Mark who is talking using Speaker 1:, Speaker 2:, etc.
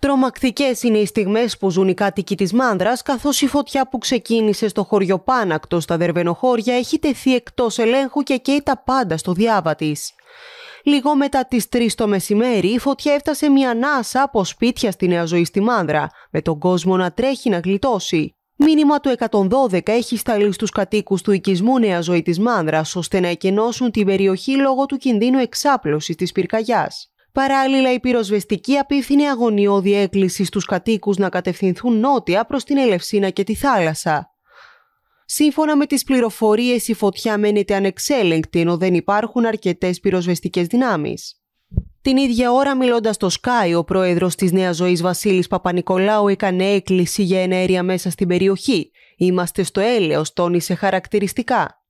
Speaker 1: Τρομακτικές είναι οι στιγμές που ζουν οι κάτοικοι της Μάνδρας, καθώς η φωτιά που ξεκίνησε στο χωριό Πάνακτο στα Δερβενοχώρια έχει τεθεί εκτός ελέγχου και καίει τα πάντα στο διάβα της. Λίγο μετά τις 3 το μεσημέρι, η φωτιά έφτασε μια ανάσα από σπίτια στη Νέα Ζωή στη Μάνδρα, με τον κόσμο να τρέχει να γλιτώσει. Μήνυμα του 112 έχει σταλεί στους κατοίκους του οικισμού Νέα Ζωή της Μάνδρας, ώστε να εκενώσουν την περιοχή λόγω του κινδύνου εξάπλωσης της πυρκαγιάς. Παράλληλα, η πυροσβεστική απίθυνε αγωνιώδη έκκληση στους κατοίκους να κατευθυνθούν νότια προς την Ελευσίνα και τη θάλασσα. Σύμφωνα με τις πληροφορίες, η φωτιά μένεται ανεξέλεγκτη ενώ δεν υπάρχουν αρκετές πυροσβεστικές δυνάμεις. Την ίδια ώρα, μιλώντας στο Sky, ο πρόεδρος της Νέας Ζωής Βασίλης Παπανικολάου έκανε έκκληση για ενέργεια μέσα στην περιοχή. «Είμαστε στο έλεος», τόνισε χαρακτηριστικά.